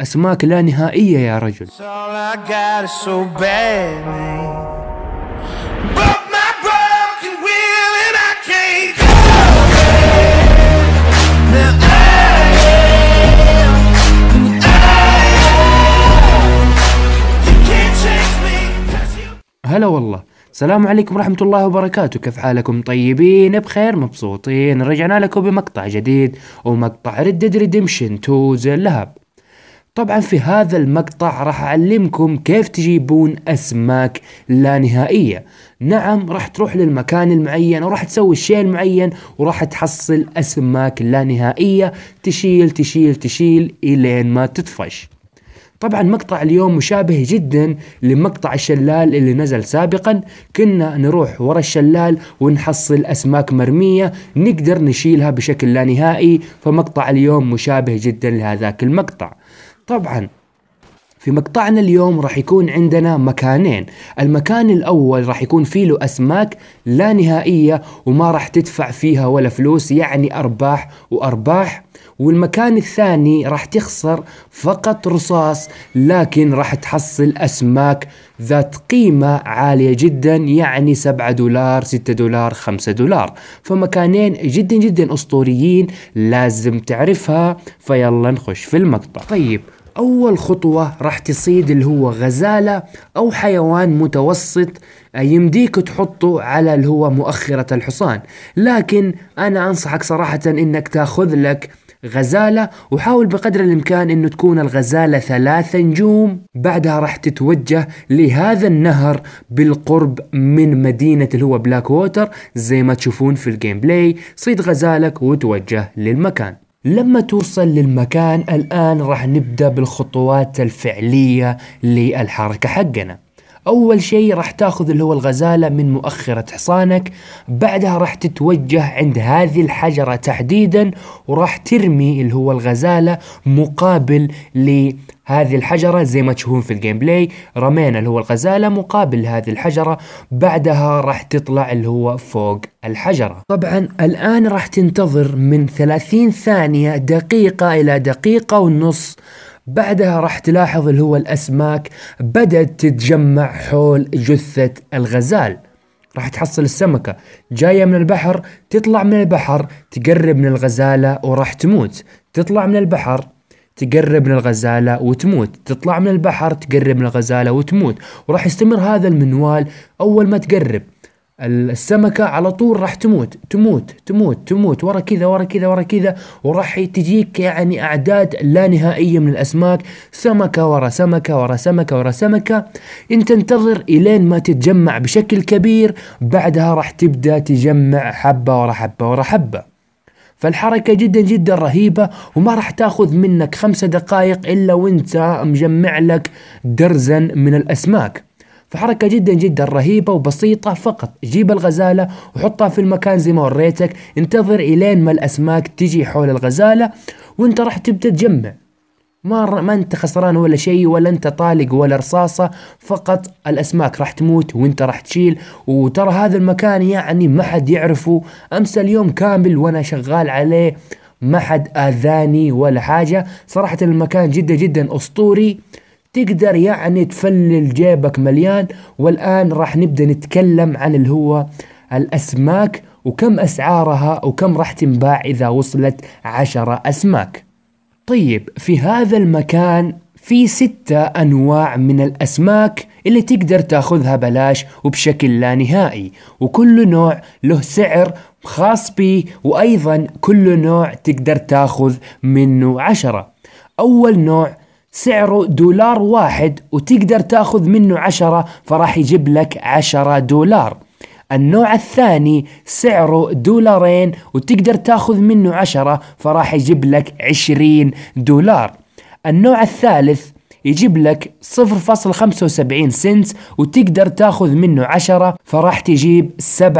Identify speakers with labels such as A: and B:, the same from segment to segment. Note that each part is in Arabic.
A: أسماك لا نهائية يا رجل هلا والله السلام عليكم ورحمة الله وبركاته كيف حالكم طيبين بخير مبسوطين رجعنا لكم بمقطع جديد ومقطع ردد ريديمشن 2 زي اللهب طبعا في هذا المقطع راح أعلمكم كيف تجيبون أسماك لا نهائية نعم راح تروح للمكان المعين وراح تسوي الشيء المعين وراح تحصل أسماك لا نهائية تشيل تشيل تشيل إلين ما تطفش طبعا مقطع اليوم مشابه جدا لمقطع الشلال اللي نزل سابقا كنا نروح ورا الشلال ونحصل أسماك مرمية نقدر نشيلها بشكل لا نهائي فمقطع اليوم مشابه جدا لهذاك المقطع طبعا في مقطعنا اليوم راح يكون عندنا مكانين المكان الأول راح يكون فيه له أسماك لا نهائية وما راح تدفع فيها ولا فلوس يعني أرباح وأرباح والمكان الثاني راح تخسر فقط رصاص لكن راح تحصل أسماك ذات قيمة عالية جدا يعني 7 دولار 6 دولار 5 دولار فمكانين جدا جدا أسطوريين لازم تعرفها فيلا نخش في المقطع طيب أول خطوة راح تصيد اللي هو غزالة أو حيوان متوسط يمديك تحطه على اللي هو مؤخرة الحصان لكن أنا أنصحك صراحة أنك تاخذ لك غزالة وحاول بقدر الإمكان أنه تكون الغزالة ثلاث نجوم بعدها راح تتوجه لهذا النهر بالقرب من مدينة اللي هو بلاك ووتر زي ما تشوفون في الجيم بلاي صيد غزالك وتوجه للمكان لما توصل للمكان الآن راح نبدأ بالخطوات الفعلية للحركة حقنا أول شيء راح تاخذ اللي هو الغزالة من مؤخرة حصانك بعدها راح تتوجه عند هذه الحجرة تحديدا وراح ترمي اللي هو الغزالة مقابل لهذه الحجرة زي ما تشوفون في الجيم بلاي رمينا اللي هو الغزالة مقابل هذه الحجرة بعدها راح تطلع اللي هو فوق الحجرة طبعا الآن راح تنتظر من 30 ثانية دقيقة إلى دقيقة ونص بعدها راح تلاحظ اللي هو الأسماك بدأت تتجمع حول جثة الغزال راح تحصل السمكة جاية من البحر تطلع من البحر تقرب من الغزالة وراح تموت تطلع من البحر تقرب من الغزالة وتموت تطلع من البحر تقرب من الغزالة وتموت وراح يستمر هذا المنوال أول ما تقرب السمكة على طول راح تموت تموت تموت تموت ورا كذا ورا كذا ورا كذا وراح تجيك يعني أعداد لا نهائية من الأسماك سمكة ورا سمكة ورا سمكة ورا سمكة أنت تنتظر إلين ما تتجمع بشكل كبير بعدها راح تبدأ تجمع حبة ورا حبة ورا حبة فالحركة جدا جدا رهيبة وما راح تاخذ منك خمسة دقائق إلا وانت مجمع لك درزا من الأسماك فحركة جدا جدا رهيبة وبسيطة فقط جيب الغزالة وحطها في المكان زي ما وريتك انتظر الين ما الاسماك تجي حول الغزالة وانت راح تبدأ تجمع ما ما انت خسران ولا شيء ولا انت طالق ولا رصاصه فقط الاسماك راح تموت وانت راح تشيل وترى هذا المكان يعني ما حد يعرفه امس اليوم كامل وانا شغال عليه ما حد اذاني ولا حاجه صراحه المكان جدا جدا اسطوري تقدر يعني تفلل جيبك مليان والآن راح نبدأ نتكلم عن اللي هو الأسماك وكم أسعارها وكم راح تنباع إذا وصلت عشرة أسماك طيب في هذا المكان في ستة أنواع من الأسماك اللي تقدر تاخذها بلاش وبشكل لا نهائي وكل نوع له سعر خاص به وأيضا كل نوع تقدر تاخذ منه عشرة أول نوع سعره دولار واحد وتقدر تاخذ منه عشرة فراح يجيب لك عشرة دولار النوع الثاني سعره دولارين وتقدر تاخذ منه عشرة فراح يجيب لك عشرين دولار النوع الثالث يجيب لك 0.75 سنت وتقدر تاخذ منه 10 فراح تجيب 7.5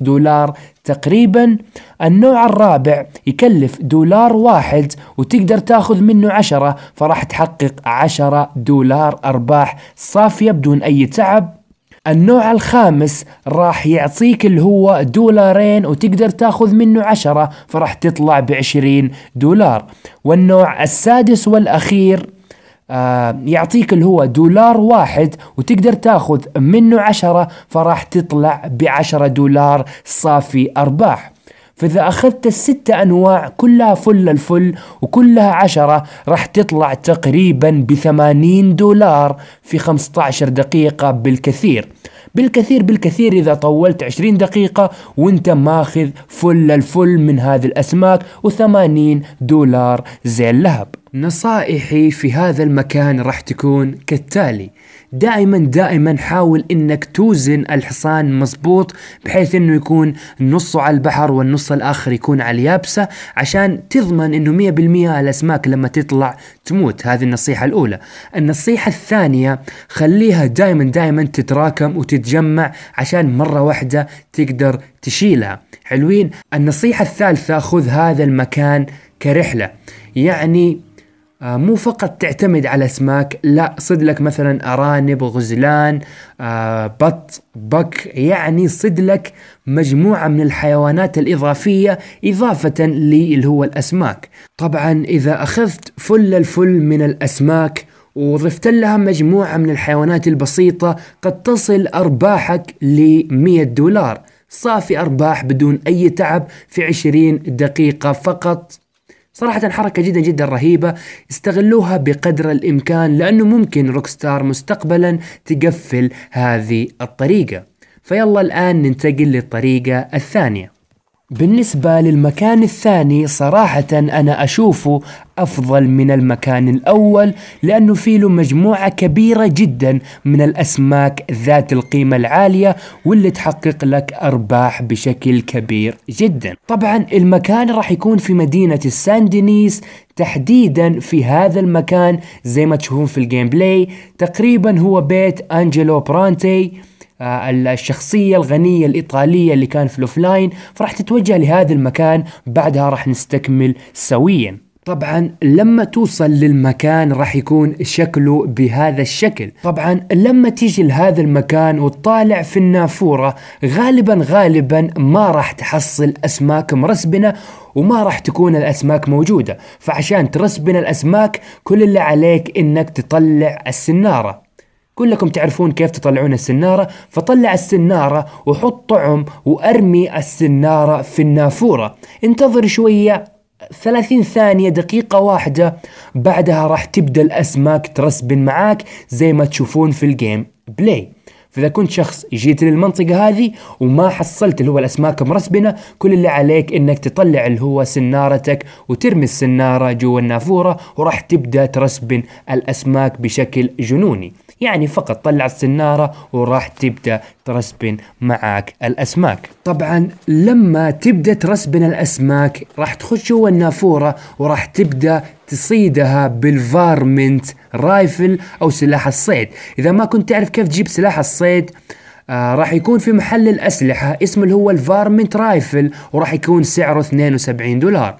A: دولار تقريبا النوع الرابع يكلف دولار واحد وتقدر تاخذ منه عشرة فراح تحقق عشرة دولار أرباح صافية بدون أي تعب النوع الخامس راح يعطيك اللي هو دولارين وتقدر تاخذ منه عشرة فراح تطلع بعشرين دولار والنوع السادس والأخير آه، يعطيك اللي هو دولار واحد وتقدر تاخذ منه عشرة فراح تطلع بعشرة دولار صافي أرباح فإذا أخذت الستة أنواع كلها فل الفل وكلها عشرة راح تطلع تقريبا بثمانين دولار في عشر دقيقة بالكثير بالكثير بالكثير إذا طولت عشرين دقيقة وانت ماخذ فل الفل من هذه الاسماك وثمانين دولار زي اللهب نصائحي في هذا المكان راح تكون كالتالي دائما دائما حاول انك توزن الحصان مظبوط بحيث انه يكون نصه على البحر والنص الاخر يكون على اليابسة عشان تضمن انه 100% الاسماك لما تطلع تموت هذه النصيحة الاولى النصيحة الثانية خليها دائما دائما تتراكم وتتجمع عشان مرة واحدة تقدر تشيلها حلوين النصيحة الثالثة خذ هذا المكان كرحلة يعني آه، مو فقط تعتمد على اسماك لا صد لك مثلا ارانب غزلان آه، بط بك يعني صد لك مجموعة من الحيوانات الإضافية إضافة للي هو الأسماك طبعا إذا أخذت فل الفل من الأسماك وضفت لها مجموعة من الحيوانات البسيطة قد تصل أرباحك ل 100 دولار صافي أرباح بدون أي تعب في 20 دقيقة فقط صراحة حركة جدا جدا رهيبة استغلوها بقدر الإمكان لأنه ممكن روكستار مستقبلا تقفل هذه الطريقة فيلا الآن ننتقل للطريقة الثانية بالنسبة للمكان الثاني صراحة أنا أشوفه أفضل من المكان الأول لأنه فيه له مجموعة كبيرة جدا من الأسماك ذات القيمة العالية واللي تحقق لك أرباح بشكل كبير جدا طبعا المكان راح يكون في مدينة الساندينيس تحديدا في هذا المكان زي ما تشوفون في الجيم بلاي تقريبا هو بيت أنجلو برانتي آه، الشخصية الغنية الإيطالية اللي كان في الأوفلاين فراح تتوجه لهذا المكان بعدها راح نستكمل سويا طبعا لما توصل للمكان راح يكون شكله بهذا الشكل طبعا لما تيجي لهذا المكان وتطالع في النافورة غالبا غالبا ما راح تحصل أسماك مرسبنة وما راح تكون الأسماك موجودة فعشان ترسبن الأسماك كل اللي عليك إنك تطلع السنارة كلكم تعرفون كيف تطلعون السنارة فطلع السنارة وحط طعم وارمي السنارة في النافورة انتظر شوية 30 ثانية دقيقة واحدة بعدها راح تبدأ الأسماك ترسبن معاك زي ما تشوفون في الجيم بلاي فإذا كنت شخص جيت للمنطقة هذه وما حصلت اللي هو الأسماك مرسبنة كل اللي عليك إنك تطلع اللي هو سنارتك وترمي السنارة جوا النافورة وراح تبدأ ترسبن الأسماك بشكل جنوني يعني فقط طلع السنارة وراح تبدأ ترسبن معاك الأسماك طبعا لما تبدأ ترسبن الأسماك راح تخش جوا النافورة وراح تبدأ تصيدها بالفارمنت رايفل أو سلاح الصيد إذا ما كنت تعرف كيف تجيب سلاح الصيد آه راح يكون في محل الأسلحة اسمه اللي هو الفارمنت رايفل وراح يكون سعره 72 دولار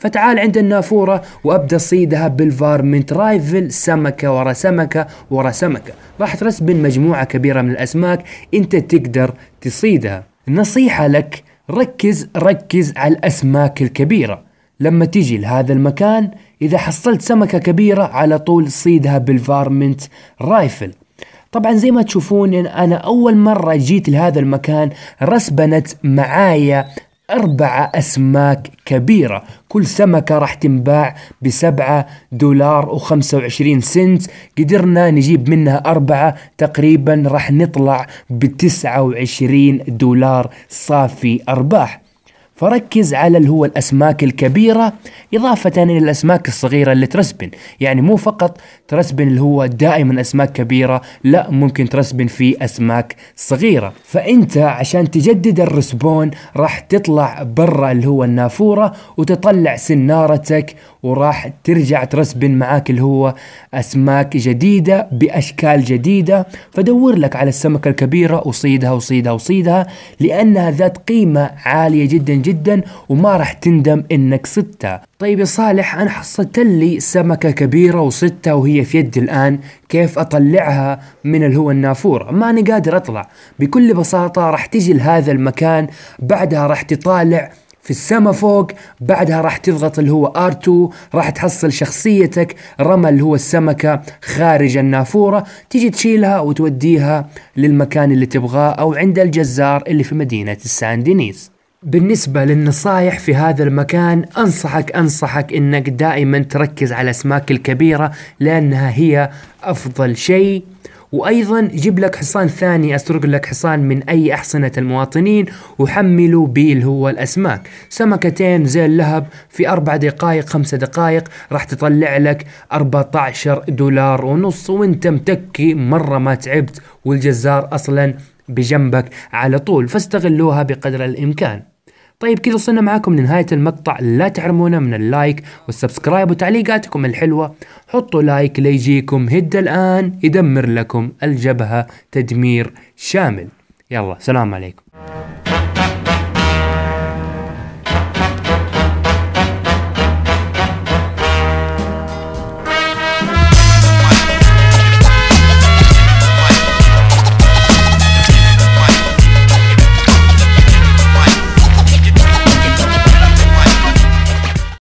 A: فتعال عند النافورة وأبدأ صيدها بالفارمنت رايفل سمكة ورا سمكة ورا سمكة راح ترسبن مجموعة كبيرة من الأسماك أنت تقدر تصيدها نصيحة لك ركز ركز على الأسماك الكبيرة لما تجي لهذا المكان إذا حصلت سمكة كبيرة على طول صيدها بالفارمنت رايفل طبعا زي ما تشوفون إن أنا أول مرة جيت لهذا المكان رسبنت معايا أربعة أسماك كبيرة كل سمكة راح تنباع بسبعة دولار وخمسة وعشرين سنت قدرنا نجيب منها أربعة تقريبا راح نطلع بتسعة وعشرين دولار صافي أرباح فركز على اللي هو الأسماك الكبيرة إضافة إلى الأسماك الصغيرة اللي ترسبن يعني مو فقط ترسبن اللي هو دائما أسماك كبيرة لا ممكن ترسبن في أسماك صغيرة فأنت عشان تجدد الرسبون راح تطلع برا اللي هو النافورة وتطلع سنارتك وراح ترجع ترسبن معاك اللي هو أسماك جديدة بأشكال جديدة فدور لك على السمكة الكبيرة وصيدها وصيدها وصيدها لأنها ذات قيمة عالية جدا جدا جدا وما راح تندم انك صدتها طيب يا صالح انا حصلت لي سمكه كبيره وصدتها وهي في يدي الان كيف اطلعها من اللي هو النافوره ماني قادر اطلع بكل بساطه راح تجي لهذا المكان بعدها راح تطالع في السما فوق بعدها راح تضغط اللي هو R2 راح تحصل شخصيتك رمى اللي هو السمكة خارج النافورة تيجي تشيلها وتوديها للمكان اللي تبغاه أو عند الجزار اللي في مدينة السان دينيس بالنسبة للنصايح في هذا المكان أنصحك أنصحك أنك دائما تركز على الأسماك الكبيرة لأنها هي أفضل شيء وأيضا جيب لك حصان ثاني أسرق لك حصان من أي أحصنة المواطنين وحمله به اللي هو الأسماك سمكتين زي اللهب في أربع دقائق خمسة دقائق راح تطلع لك 14 دولار ونص وانت متكي مرة ما تعبت والجزار أصلا بجنبك على طول فاستغلوها بقدر الإمكان طيب كذا وصلنا معاكم لنهاية المقطع لا تحرمونا من اللايك والسبسكرايب وتعليقاتكم الحلوة حطوا لايك ليجيكم هد الآن يدمر لكم الجبهة تدمير شامل يلا سلام عليكم